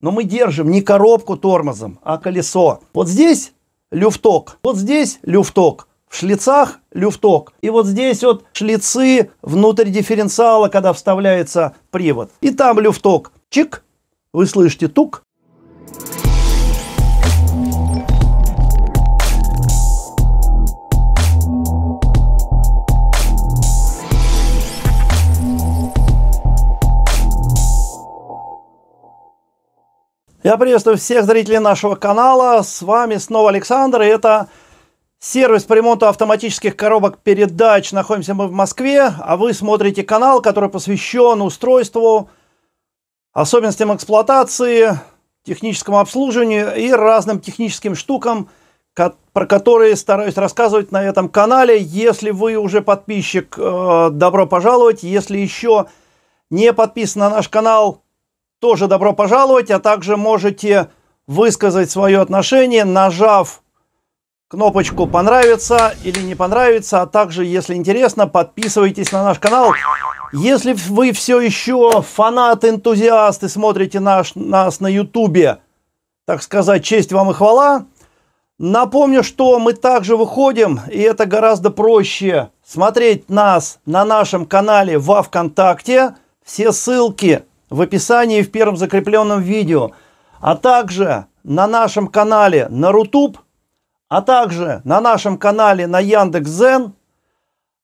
Но мы держим не коробку тормозом, а колесо. Вот здесь люфток, вот здесь люфток, в шлицах люфток. И вот здесь вот шлицы внутрь дифференциала, когда вставляется привод. И там люфток. Чик, вы слышите тук, Я приветствую всех зрителей нашего канала. С вами снова Александр. И это сервис по ремонту автоматических коробок передач. Находимся мы в Москве, а вы смотрите канал, который посвящен устройству, особенностям эксплуатации, техническому обслуживанию и разным техническим штукам, про которые стараюсь рассказывать на этом канале. Если вы уже подписчик, э, добро пожаловать. Если еще не подписан на наш канал, тоже добро пожаловать, а также можете высказать свое отношение, нажав кнопочку «Понравится» или «Не понравится», а также, если интересно, подписывайтесь на наш канал. Если вы все еще фанат, энтузиаст и смотрите наш, нас на ютубе, так сказать, честь вам и хвала. Напомню, что мы также выходим, и это гораздо проще, смотреть нас на нашем канале во Вконтакте. Все ссылки в описании в первом закрепленном видео, а также на нашем канале на Рутуб, а также на нашем канале на Яндекс.Зен,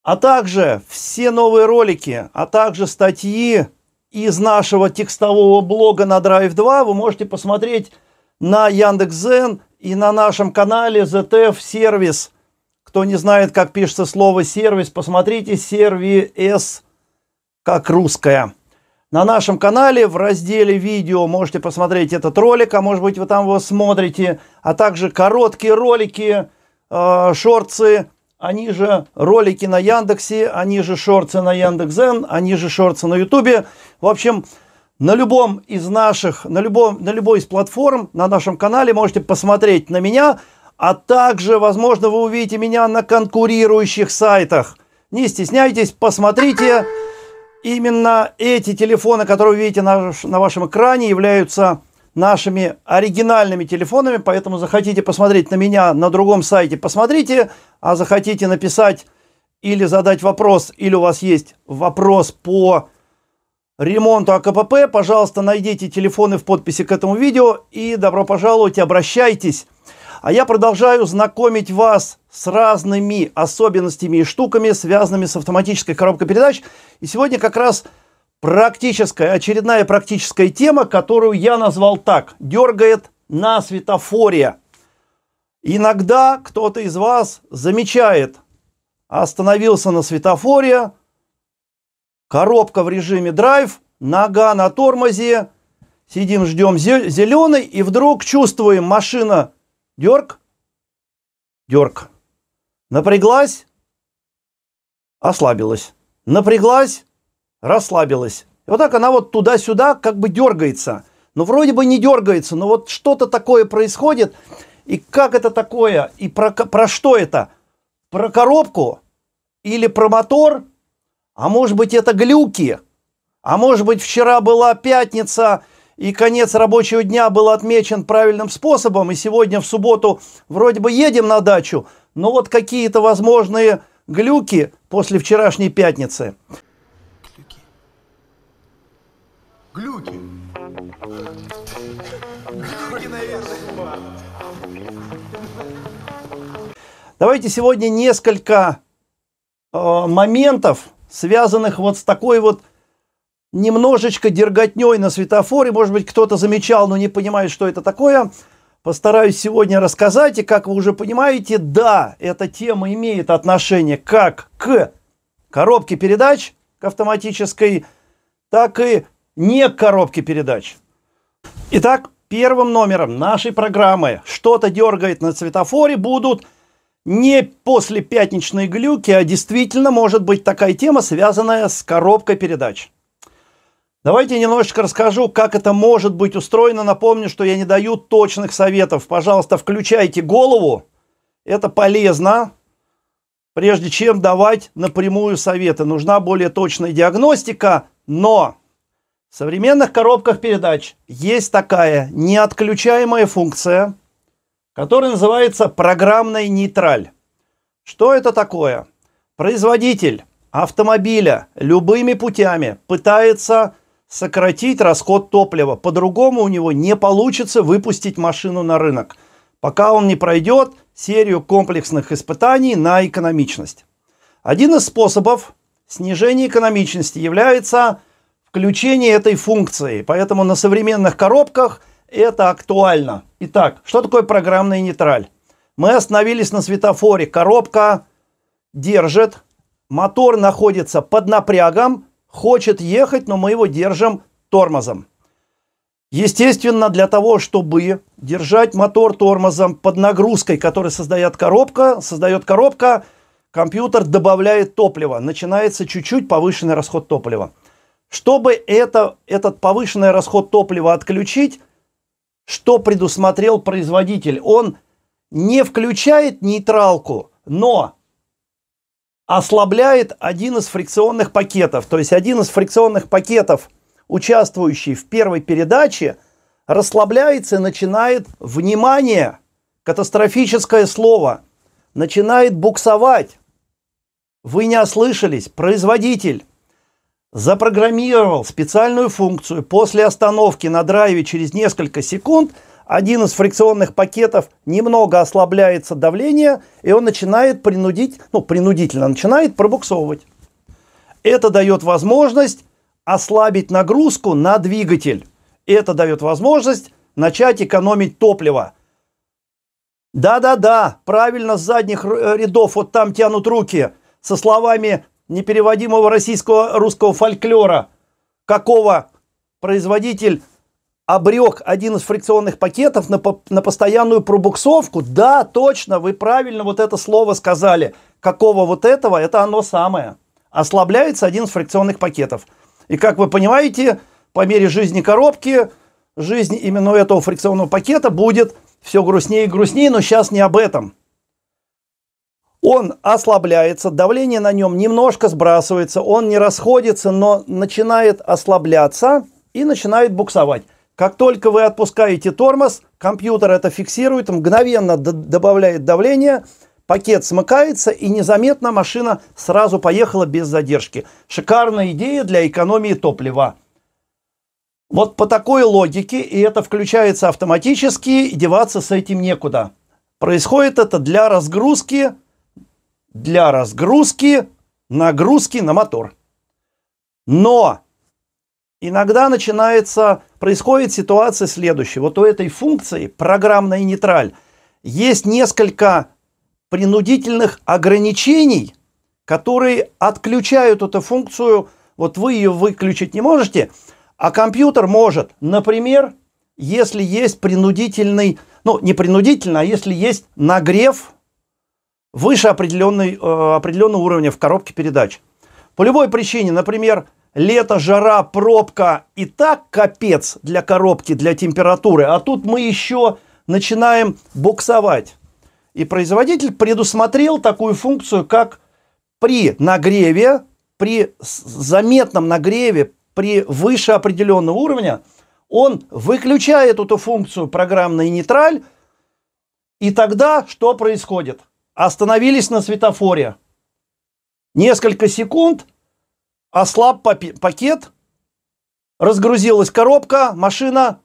а также все новые ролики, а также статьи из нашего текстового блога на Drive 2 вы можете посмотреть на Яндекс.Зен и на нашем канале ZTF Сервис. Кто не знает, как пишется слово сервис, посмотрите сервис как русское на нашем канале в разделе видео можете посмотреть этот ролик, а может быть вы там его смотрите, а также короткие ролики, э, шорцы, они же ролики на Яндексе, они же шорцы на Яндекс.Зен, они же шорцы на Ютубе. В общем, на любом из наших, на, любом, на любой из платформ на нашем канале можете посмотреть на меня, а также, возможно, вы увидите меня на конкурирующих сайтах. Не стесняйтесь, посмотрите именно эти телефоны, которые вы видите на, на вашем экране, являются нашими оригинальными телефонами, поэтому захотите посмотреть на меня на другом сайте, посмотрите, а захотите написать или задать вопрос, или у вас есть вопрос по ремонту АКПП, пожалуйста, найдите телефоны в подписи к этому видео и добро пожаловать, обращайтесь. А я продолжаю знакомить вас с разными особенностями и штуками, связанными с автоматической коробкой передач. И сегодня как раз практическая, очередная практическая тема, которую я назвал так. Дергает на светофоре. Иногда кто-то из вас замечает, остановился на светофоре, коробка в режиме драйв, нога на тормозе, сидим, ждем зеленый, и вдруг чувствуем, машина Дерг? Дерг. Напряглась? Ослабилась. Напряглась? Расслабилась. И вот так она вот туда-сюда как бы дергается. Ну, вроде бы не дергается, но вот что-то такое происходит. И как это такое? И про, про что это? Про коробку? Или про мотор? А может быть, это глюки? А может быть, вчера была пятница, и конец рабочего дня был отмечен правильным способом, и сегодня в субботу вроде бы едем на дачу, но вот какие-то возможные глюки после вчерашней пятницы. Глюки. Глюки. Глюки, наверное. Давайте сегодня несколько э, моментов, связанных вот с такой вот немножечко дерготней на светофоре. Может быть, кто-то замечал, но не понимает, что это такое. Постараюсь сегодня рассказать. И как вы уже понимаете, да, эта тема имеет отношение как к коробке передач, к автоматической, так и не к коробке передач. Итак, первым номером нашей программы что-то дергает на светофоре будут не после пятничной глюки, а действительно может быть такая тема, связанная с коробкой передач. Давайте я немножечко расскажу, как это может быть устроено. Напомню, что я не даю точных советов. Пожалуйста, включайте голову. Это полезно. Прежде чем давать напрямую советы, нужна более точная диагностика, но в современных коробках передач есть такая неотключаемая функция, которая называется программная нейтраль. Что это такое? Производитель автомобиля любыми путями пытается сократить расход топлива. По-другому у него не получится выпустить машину на рынок, пока он не пройдет серию комплексных испытаний на экономичность. Один из способов снижения экономичности является включение этой функции. Поэтому на современных коробках это актуально. Итак, что такое программный нейтраль? Мы остановились на светофоре. Коробка держит, мотор находится под напрягом, хочет ехать, но мы его держим тормозом. Естественно, для того, чтобы держать мотор тормозом под нагрузкой, которую создает коробка, создает коробка, компьютер добавляет топливо. Начинается чуть-чуть повышенный расход топлива. Чтобы это, этот повышенный расход топлива отключить, что предусмотрел производитель? Он не включает нейтралку, но ослабляет один из фрикционных пакетов. То есть один из фрикционных пакетов, участвующий в первой передаче, расслабляется и начинает, внимание, катастрофическое слово, начинает буксовать. Вы не ослышались, производитель запрограммировал специальную функцию после остановки на драйве через несколько секунд – один из фрикционных пакетов немного ослабляется давление, и он начинает принудить, ну, принудительно начинает пробуксовывать. Это дает возможность ослабить нагрузку на двигатель. Это дает возможность начать экономить топливо. Да-да-да, правильно с задних э, рядов вот там тянут руки со словами непереводимого российского русского фольклора. Какого производитель обрек один из фрикционных пакетов на, на постоянную пробуксовку. Да, точно, вы правильно вот это слово сказали. Какого вот этого? Это оно самое. Ослабляется один из фрикционных пакетов. И как вы понимаете, по мере жизни коробки, жизнь именно этого фрикционного пакета будет все грустнее и грустнее, но сейчас не об этом. Он ослабляется, давление на нем немножко сбрасывается, он не расходится, но начинает ослабляться и начинает буксовать. Как только вы отпускаете тормоз, компьютер это фиксирует, мгновенно добавляет давление, пакет смыкается и незаметно машина сразу поехала без задержки. Шикарная идея для экономии топлива. Вот по такой логике, и это включается автоматически, и деваться с этим некуда. Происходит это для разгрузки, для разгрузки, нагрузки на мотор. Но иногда начинается, происходит ситуация следующая. Вот у этой функции, программная нейтраль, есть несколько принудительных ограничений, которые отключают эту функцию. Вот вы ее выключить не можете, а компьютер может. Например, если есть принудительный, ну не принудительно, а если есть нагрев выше определенной, э, определенного уровня в коробке передач. По любой причине, например, лето, жара, пробка и так капец для коробки, для температуры. А тут мы еще начинаем буксовать. И производитель предусмотрел такую функцию, как при нагреве, при заметном нагреве, при выше определенного уровня, он выключает эту функцию программный нейтраль. И тогда что происходит? Остановились на светофоре. Несколько секунд – ослаб пакет, разгрузилась коробка, машина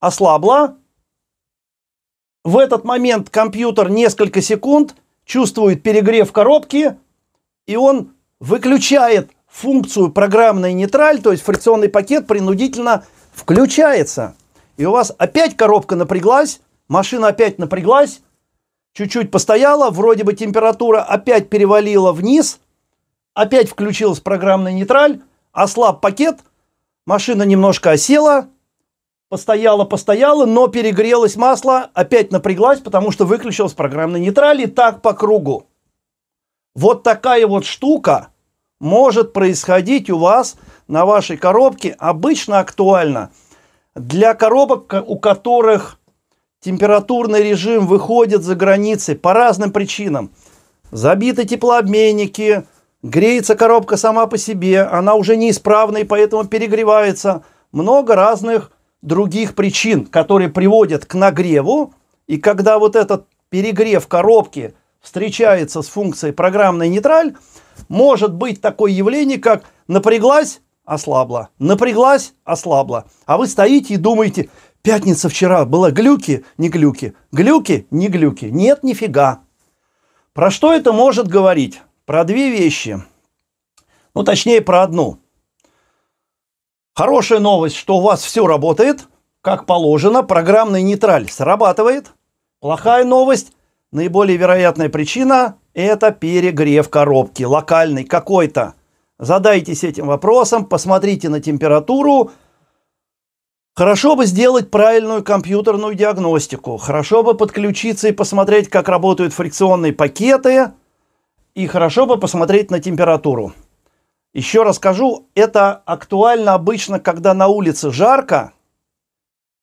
ослабла. В этот момент компьютер несколько секунд чувствует перегрев коробки, и он выключает функцию программной нейтраль, то есть фрикционный пакет принудительно включается. И у вас опять коробка напряглась, машина опять напряглась, чуть-чуть постояла, вроде бы температура опять перевалила вниз, опять включилась программная нейтраль, ослаб пакет, машина немножко осела, постояла, постояла, но перегрелось масло, опять напряглась, потому что выключилась программная нейтраль и так по кругу. Вот такая вот штука может происходить у вас на вашей коробке, обычно актуально для коробок, у которых температурный режим выходит за границы по разным причинам. Забиты теплообменники, Греется коробка сама по себе, она уже неисправна и поэтому перегревается. Много разных других причин, которые приводят к нагреву. И когда вот этот перегрев коробки встречается с функцией программной нейтраль, может быть такое явление, как напряглась, ослабла, напряглась, ослабла. А вы стоите и думаете, пятница вчера была глюки, не глюки, глюки, не глюки. Нет, нифига. Про что это может говорить? про две вещи, ну точнее про одну. Хорошая новость, что у вас все работает, как положено, программный нейтраль срабатывает. Плохая новость, наиболее вероятная причина – это перегрев коробки, локальный какой-то. Задайтесь этим вопросом, посмотрите на температуру, Хорошо бы сделать правильную компьютерную диагностику, хорошо бы подключиться и посмотреть, как работают фрикционные пакеты, и хорошо бы посмотреть на температуру. Еще расскажу, это актуально обычно, когда на улице жарко,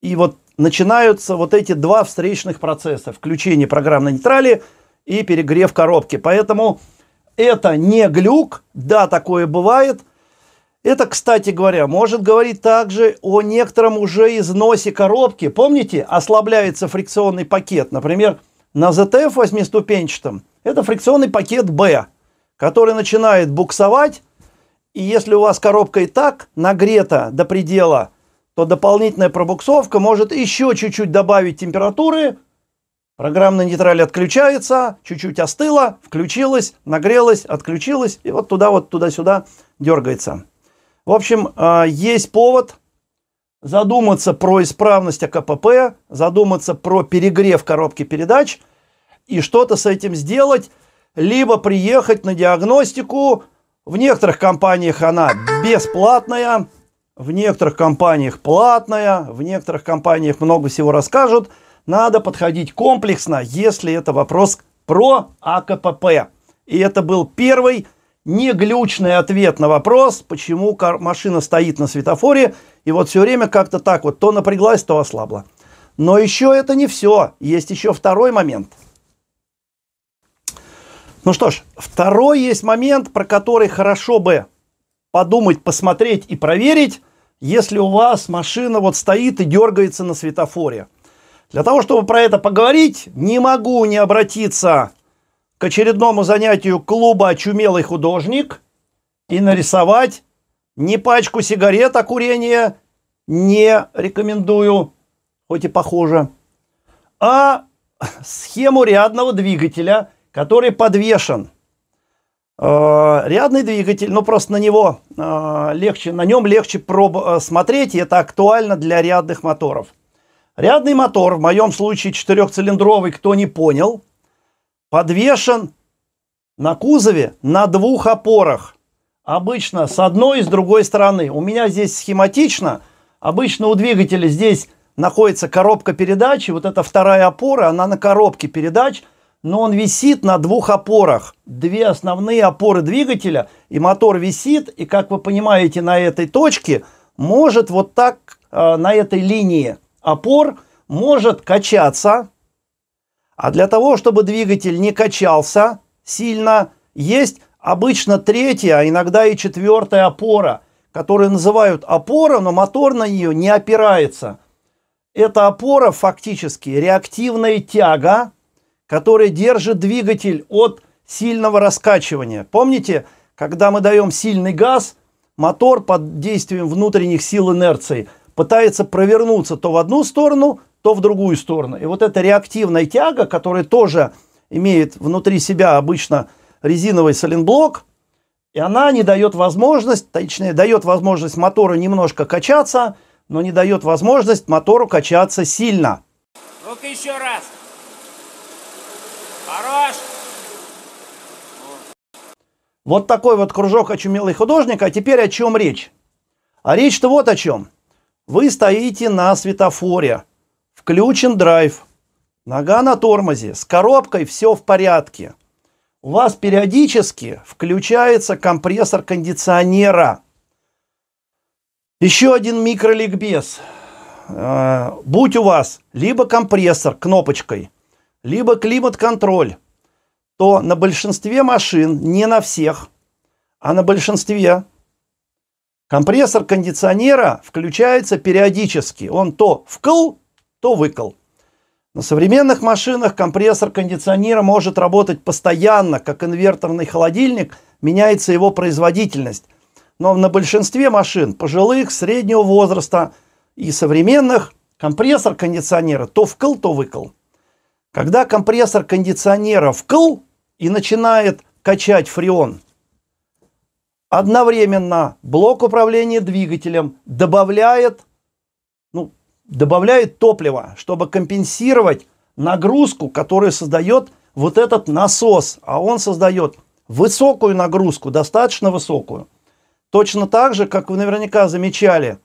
и вот начинаются вот эти два встречных процесса. Включение программной нейтрали и перегрев коробки. Поэтому это не глюк, да, такое бывает. Это, кстати говоря, может говорить также о некотором уже износе коробки. Помните, ослабляется фрикционный пакет. Например, на ZF восьмиступенчатом это фрикционный пакет Б, который начинает буксовать, и если у вас коробка и так нагрета до предела, то дополнительная пробуксовка может еще чуть-чуть добавить температуры, программный нейтраль отключается, чуть-чуть остыла, включилась, нагрелась, отключилась, и вот туда вот туда-сюда дергается. В общем, а, есть повод задуматься про исправность АКПП, задуматься про перегрев коробки передач – и что-то с этим сделать, либо приехать на диагностику. В некоторых компаниях она бесплатная, в некоторых компаниях платная, в некоторых компаниях много всего расскажут. Надо подходить комплексно, если это вопрос про АКПП. И это был первый неглючный ответ на вопрос, почему машина стоит на светофоре, и вот все время как-то так вот то напряглась, то ослабла. Но еще это не все, есть еще второй момент – ну что ж, второй есть момент, про который хорошо бы подумать, посмотреть и проверить, если у вас машина вот стоит и дергается на светофоре. Для того, чтобы про это поговорить, не могу не обратиться к очередному занятию клуба «Очумелый художник» и нарисовать не пачку сигарет, а курение не рекомендую, хоть и похоже, а схему рядного двигателя – который подвешен. Э, рядный двигатель, но ну, просто на него э, легче, на нем легче проб э, смотреть, и это актуально для рядных моторов. Рядный мотор, в моем случае четырехцилиндровый, кто не понял, подвешен на кузове на двух опорах. Обычно с одной и с другой стороны. У меня здесь схематично. Обычно у двигателя здесь находится коробка передач. вот эта вторая опора, она на коробке передач – но он висит на двух опорах. Две основные опоры двигателя, и мотор висит, и, как вы понимаете, на этой точке может вот так, э, на этой линии опор, может качаться. А для того, чтобы двигатель не качался сильно, есть обычно третья, а иногда и четвертая опора, которую называют опора, но мотор на нее не опирается. Эта опора фактически реактивная тяга – который держит двигатель от сильного раскачивания. Помните, когда мы даем сильный газ, мотор под действием внутренних сил инерции пытается провернуться то в одну сторону, то в другую сторону. И вот эта реактивная тяга, которая тоже имеет внутри себя обычно резиновый сайлентблок, и она не дает возможность, точнее, дает возможность мотору немножко качаться, но не дает возможность мотору качаться сильно. Ну-ка еще раз. Хорош! Вот такой вот кружок очумелый художника. А теперь о чем речь? А речь-то вот о чем. Вы стоите на светофоре. Включен драйв. Нога на тормозе. С коробкой все в порядке. У вас периодически включается компрессор кондиционера. Еще один микроликбез. Э, будь у вас либо компрессор кнопочкой – либо климат-контроль, то на большинстве машин, не на всех, а на большинстве, компрессор кондиционера включается периодически. Он то вкл, то выкл. На современных машинах компрессор кондиционера может работать постоянно, как инверторный холодильник, меняется его производительность. Но на большинстве машин, пожилых, среднего возраста и современных, компрессор кондиционера то вкл, то выкл. Когда компрессор кондиционера вкл и начинает качать фреон, одновременно блок управления двигателем добавляет, ну, добавляет топливо, чтобы компенсировать нагрузку, которую создает вот этот насос. А он создает высокую нагрузку, достаточно высокую. Точно так же, как вы наверняка замечали,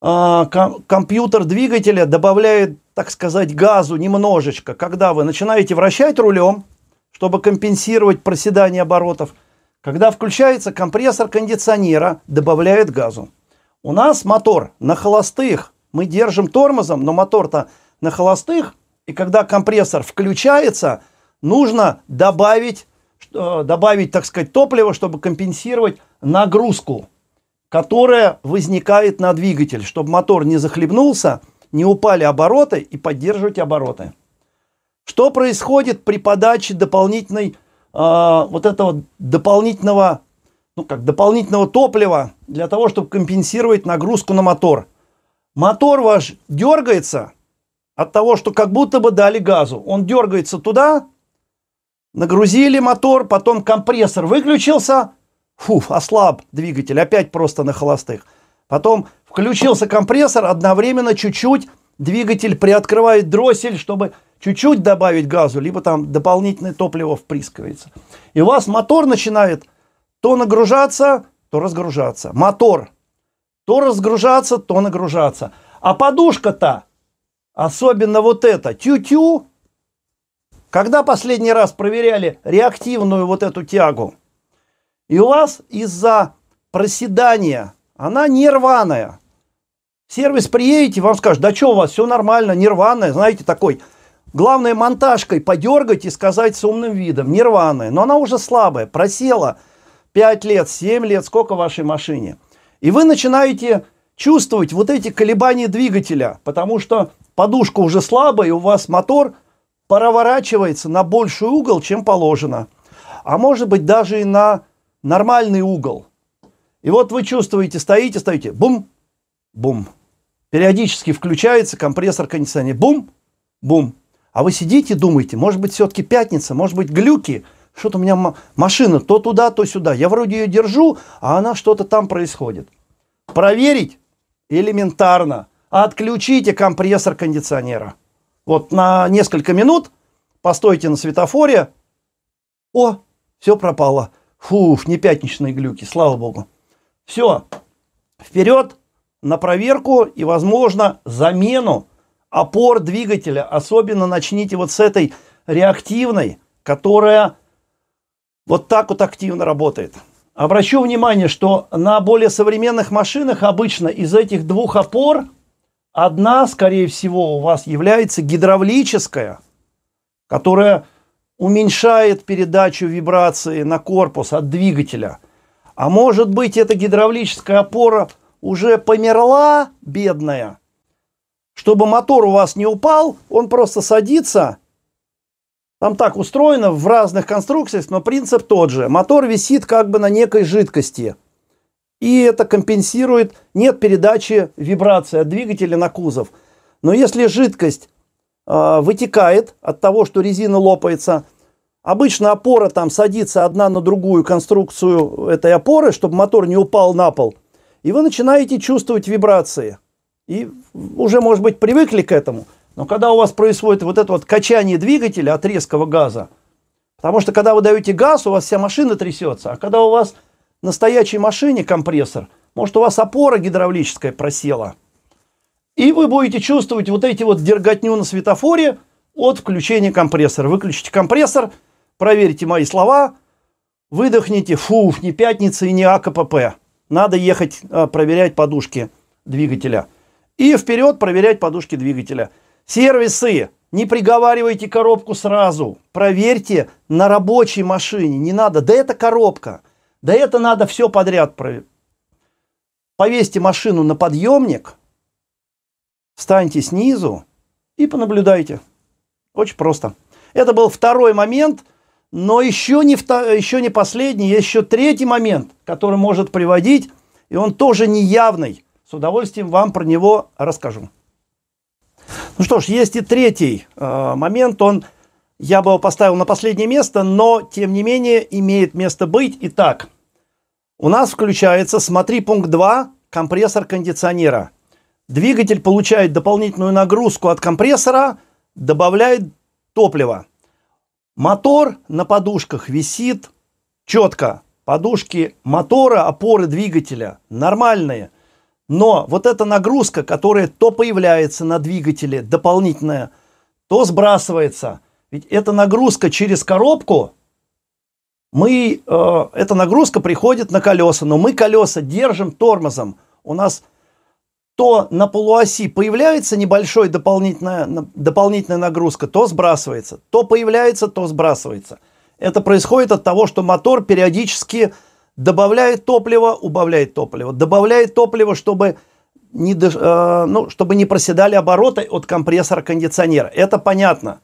а, компьютер двигателя добавляет так сказать, газу немножечко, когда вы начинаете вращать рулем, чтобы компенсировать проседание оборотов, когда включается компрессор кондиционера, добавляет газу. У нас мотор на холостых, мы держим тормозом, но мотор-то на холостых, и когда компрессор включается, нужно добавить, э, добавить, так сказать, топливо, чтобы компенсировать нагрузку, которая возникает на двигатель, чтобы мотор не захлебнулся – не упали обороты и поддерживать обороты. Что происходит при подаче дополнительной, э, вот этого дополнительного, ну как, дополнительного топлива для того, чтобы компенсировать нагрузку на мотор? Мотор ваш дергается от того, что как будто бы дали газу. Он дергается туда, нагрузили мотор, потом компрессор выключился, фуф, ослаб двигатель, опять просто на холостых. Потом Включился компрессор, одновременно чуть-чуть двигатель приоткрывает дроссель, чтобы чуть-чуть добавить газу, либо там дополнительное топливо впрыскивается. И у вас мотор начинает то нагружаться, то разгружаться. Мотор то разгружаться, то нагружаться. А подушка-то, особенно вот эта, тю-тю. Когда последний раз проверяли реактивную вот эту тягу? И у вас из-за проседания она не рваная сервис приедете, вам скажут, да что у вас, все нормально, нирваная, знаете, такой. Главное монтажкой подергать и сказать с умным видом, нирваная. Но она уже слабая, просела 5 лет, 7 лет, сколько в вашей машине. И вы начинаете чувствовать вот эти колебания двигателя, потому что подушка уже слабая, и у вас мотор проворачивается на больший угол, чем положено. А может быть даже и на нормальный угол. И вот вы чувствуете, стоите, стоите, бум, бум. Периодически включается компрессор кондиционера. Бум, бум. А вы сидите думаете, может быть, все-таки пятница, может быть, глюки. Что-то у меня машина то туда, то сюда. Я вроде ее держу, а она что-то там происходит. Проверить элементарно. Отключите компрессор кондиционера. Вот на несколько минут постойте на светофоре. О, все пропало. Фух, не пятничные глюки, слава богу. Все, вперед, на проверку и, возможно, замену опор двигателя. Особенно начните вот с этой реактивной, которая вот так вот активно работает. Обращу внимание, что на более современных машинах обычно из этих двух опор одна, скорее всего, у вас является гидравлическая, которая уменьшает передачу вибрации на корпус от двигателя. А может быть, эта гидравлическая опора – уже померла, бедная, чтобы мотор у вас не упал, он просто садится. Там так устроено в разных конструкциях, но принцип тот же. Мотор висит как бы на некой жидкости. И это компенсирует, нет передачи вибрации от двигателя на кузов. Но если жидкость э, вытекает от того, что резина лопается, обычно опора там садится одна на другую конструкцию этой опоры, чтобы мотор не упал на пол – и вы начинаете чувствовать вибрации. И уже, может быть, привыкли к этому. Но когда у вас происходит вот это вот качание двигателя от резкого газа, потому что когда вы даете газ, у вас вся машина трясется, а когда у вас на стоячей машине компрессор, может, у вас опора гидравлическая просела, и вы будете чувствовать вот эти вот дерготню на светофоре от включения компрессора. Выключите компрессор, проверьте мои слова, выдохните, фуф, не пятница и не АКПП надо ехать а, проверять подушки двигателя. И вперед проверять подушки двигателя. Сервисы. Не приговаривайте коробку сразу. Проверьте на рабочей машине. Не надо. Да это коробка. Да это надо все подряд проверить. Повесьте машину на подъемник. Встаньте снизу и понаблюдайте. Очень просто. Это был второй момент – но еще не, еще не последний, есть еще третий момент, который может приводить, и он тоже неявный. С удовольствием вам про него расскажу. Ну что ж, есть и третий э, момент, он, я бы его поставил на последнее место, но, тем не менее, имеет место быть. Итак, у нас включается, смотри, пункт 2, компрессор кондиционера. Двигатель получает дополнительную нагрузку от компрессора, добавляет топливо – Мотор на подушках висит четко. Подушки мотора, опоры двигателя нормальные. Но вот эта нагрузка, которая то появляется на двигателе дополнительная, то сбрасывается. Ведь эта нагрузка через коробку, мы, э, эта нагрузка приходит на колеса, но мы колеса держим тормозом. У нас то на полуоси появляется небольшая дополнительная, дополнительная нагрузка, то сбрасывается, то появляется, то сбрасывается. Это происходит от того, что мотор периодически добавляет топливо, убавляет топливо, добавляет топливо, чтобы не, э, ну, чтобы не проседали обороты от компрессора кондиционера. Это понятно.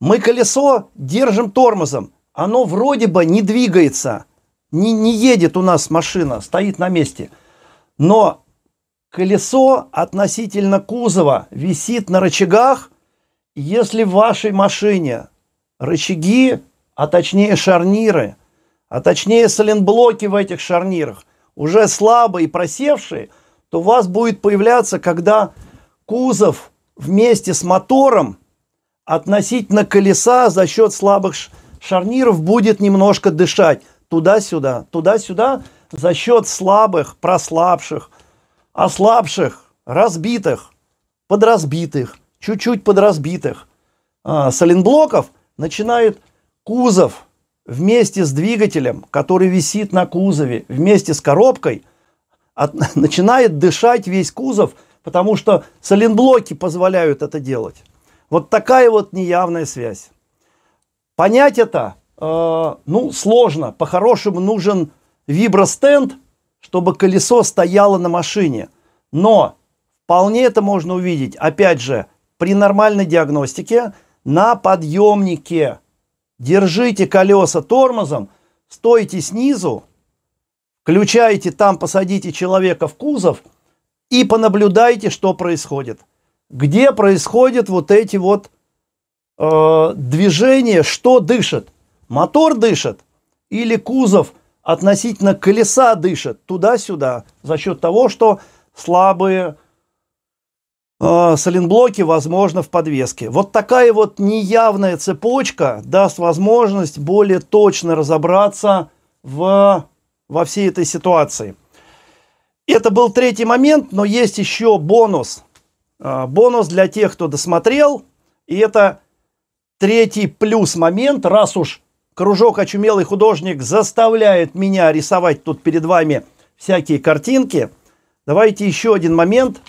Мы колесо держим тормозом. Оно вроде бы не двигается, не, не едет у нас машина, стоит на месте. Но колесо относительно кузова висит на рычагах, если в вашей машине рычаги, а точнее шарниры, а точнее сайлентблоки в этих шарнирах уже слабые и просевшие, то у вас будет появляться, когда кузов вместе с мотором относительно колеса за счет слабых шарниров будет немножко дышать туда-сюда, туда-сюда за счет слабых, прослабших ослабших, разбитых, подразбитых, чуть-чуть подразбитых э, а, соленблоков начинает кузов вместе с двигателем, который висит на кузове, вместе с коробкой, от, начинает дышать весь кузов, потому что соленблоки позволяют это делать. Вот такая вот неявная связь. Понять это, э, ну, сложно. По-хорошему нужен вибростенд – чтобы колесо стояло на машине. Но вполне это можно увидеть, опять же, при нормальной диагностике на подъемнике. Держите колеса тормозом, стойте снизу, включайте там, посадите человека в кузов и понаблюдайте, что происходит. Где происходят вот эти вот э, движения, что дышит. Мотор дышит или кузов относительно колеса дышит туда-сюда за счет того, что слабые э, возможно, в подвеске. Вот такая вот неявная цепочка даст возможность более точно разобраться в, во всей этой ситуации. Это был третий момент, но есть еще бонус. Э, бонус для тех, кто досмотрел. И это третий плюс момент, раз уж кружок «Очумелый художник» заставляет меня рисовать тут перед вами всякие картинки. Давайте еще один момент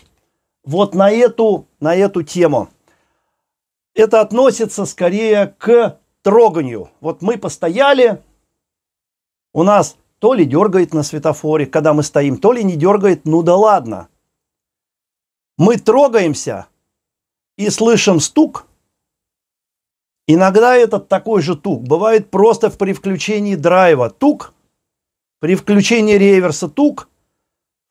вот на эту, на эту тему. Это относится скорее к троганию. Вот мы постояли, у нас то ли дергает на светофоре, когда мы стоим, то ли не дергает, ну да ладно. Мы трогаемся и слышим стук – Иногда этот такой же тук бывает просто при включении драйва тук, при включении реверса тук,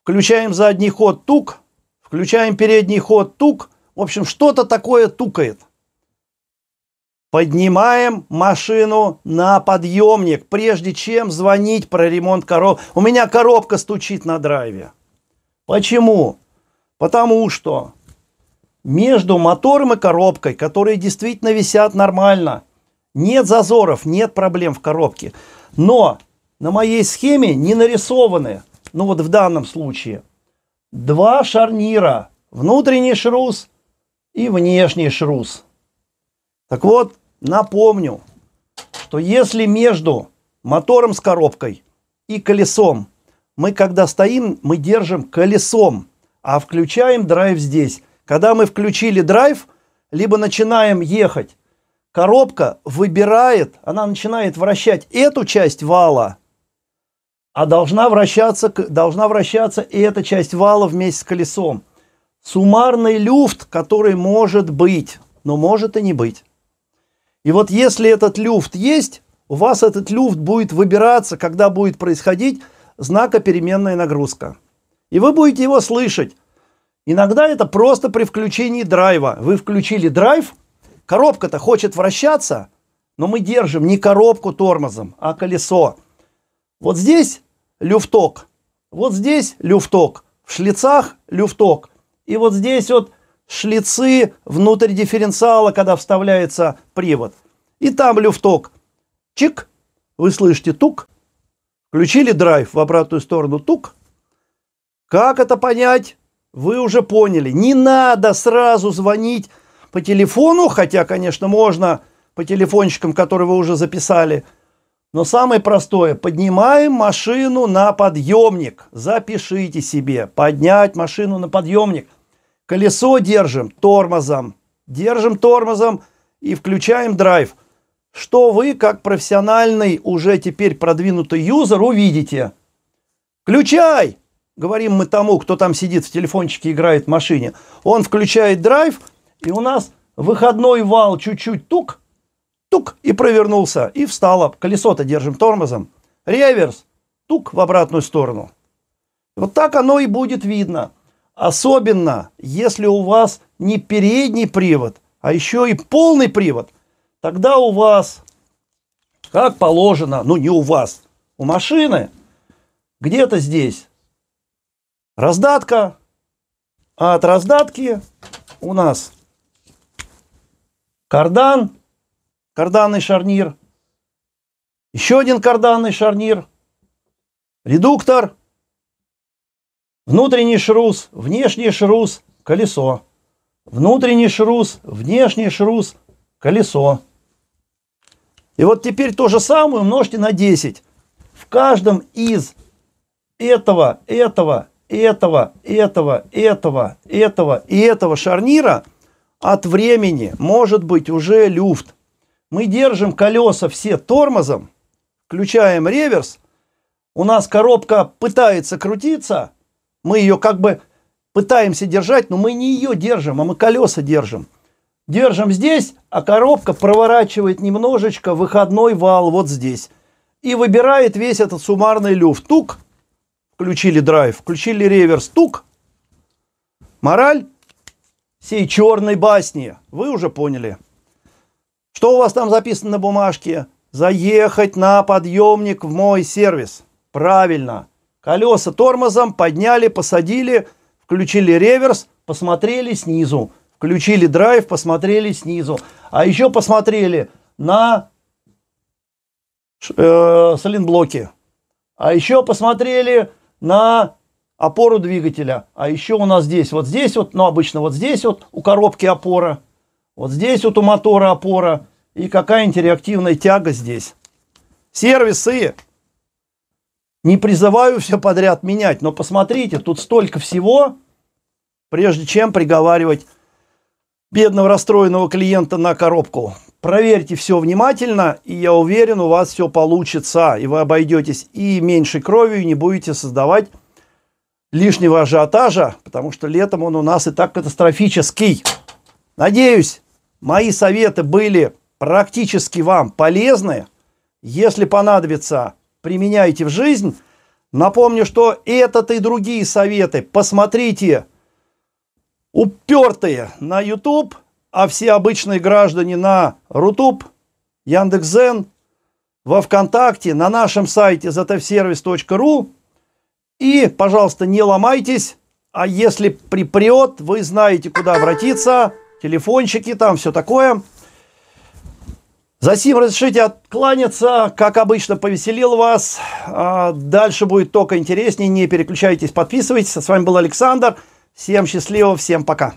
включаем задний ход тук, включаем передний ход тук. В общем, что-то такое тукает. Поднимаем машину на подъемник, прежде чем звонить про ремонт короб. У меня коробка стучит на драйве. Почему? Потому что между мотором и коробкой, которые действительно висят нормально. Нет зазоров, нет проблем в коробке. Но на моей схеме не нарисованы, ну вот в данном случае, два шарнира. Внутренний шрус и внешний шрус. Так вот, напомню, что если между мотором с коробкой и колесом мы когда стоим, мы держим колесом, а включаем драйв здесь. Когда мы включили драйв, либо начинаем ехать, коробка выбирает, она начинает вращать эту часть вала, а должна вращаться, должна вращаться и эта часть вала вместе с колесом. Суммарный люфт, который может быть, но может и не быть. И вот если этот люфт есть, у вас этот люфт будет выбираться, когда будет происходить знакопеременная нагрузка. И вы будете его слышать. Иногда это просто при включении драйва. Вы включили драйв, коробка-то хочет вращаться, но мы держим не коробку тормозом, а колесо. Вот здесь люфток, вот здесь люфток, в шлицах люфток. И вот здесь вот шлицы внутрь дифференциала, когда вставляется привод. И там люфток. Чик, вы слышите тук. Включили драйв в обратную сторону тук. Как это понять? Вы уже поняли, не надо сразу звонить по телефону, хотя, конечно, можно по телефончикам, которые вы уже записали. Но самое простое, поднимаем машину на подъемник. Запишите себе, поднять машину на подъемник. Колесо держим тормозом, держим тормозом и включаем драйв. Что вы, как профессиональный, уже теперь продвинутый юзер, увидите. Включай! говорим мы тому, кто там сидит в телефончике, играет в машине, он включает драйв, и у нас выходной вал чуть-чуть тук, тук, и провернулся, и встало. Колесо-то держим тормозом. Реверс, тук в обратную сторону. Вот так оно и будет видно. Особенно, если у вас не передний привод, а еще и полный привод, тогда у вас, как положено, ну не у вас, у машины, где-то здесь раздатка. А от раздатки у нас кардан, карданный шарнир, еще один карданный шарнир, редуктор, внутренний шрус, внешний шрус, колесо. Внутренний шрус, внешний шрус, колесо. И вот теперь то же самое умножьте на 10. В каждом из этого, этого этого, этого, этого, этого и этого шарнира от времени может быть уже люфт. Мы держим колеса все тормозом, включаем реверс, у нас коробка пытается крутиться, мы ее как бы пытаемся держать, но мы не ее держим, а мы колеса держим. Держим здесь, а коробка проворачивает немножечко выходной вал вот здесь. И выбирает весь этот суммарный люфт. Тук, включили драйв, включили реверс, тук. Мораль всей черной басни, вы уже поняли. Что у вас там записано на бумажке? Заехать на подъемник в мой сервис. Правильно. Колеса тормозом подняли, посадили, включили реверс, посмотрели снизу. Включили драйв, посмотрели снизу. А еще посмотрели на э, сайлентблоки. А еще посмотрели на опору двигателя. А еще у нас здесь, вот здесь вот, ну обычно вот здесь вот у коробки опора, вот здесь вот у мотора опора и какая интерактивная тяга здесь. Сервисы. Не призываю все подряд менять, но посмотрите, тут столько всего, прежде чем приговаривать бедного расстроенного клиента на коробку. Проверьте все внимательно, и я уверен, у вас все получится, и вы обойдетесь и меньше кровью, и не будете создавать лишнего ажиотажа, потому что летом он у нас и так катастрофический. Надеюсь, мои советы были практически вам полезны. Если понадобится, применяйте в жизнь. Напомню, что этот и другие советы посмотрите упертые на YouTube – а все обычные граждане на Рутуб, Яндекс.Зен, во Вконтакте, на нашем сайте zfservice.ru. И, пожалуйста, не ломайтесь, а если припрет, вы знаете, куда обратиться, телефончики, там все такое. За разрешите откланяться, как обычно, повеселил вас. А дальше будет только интереснее, не переключайтесь, подписывайтесь. С вами был Александр. Всем счастливо, всем пока.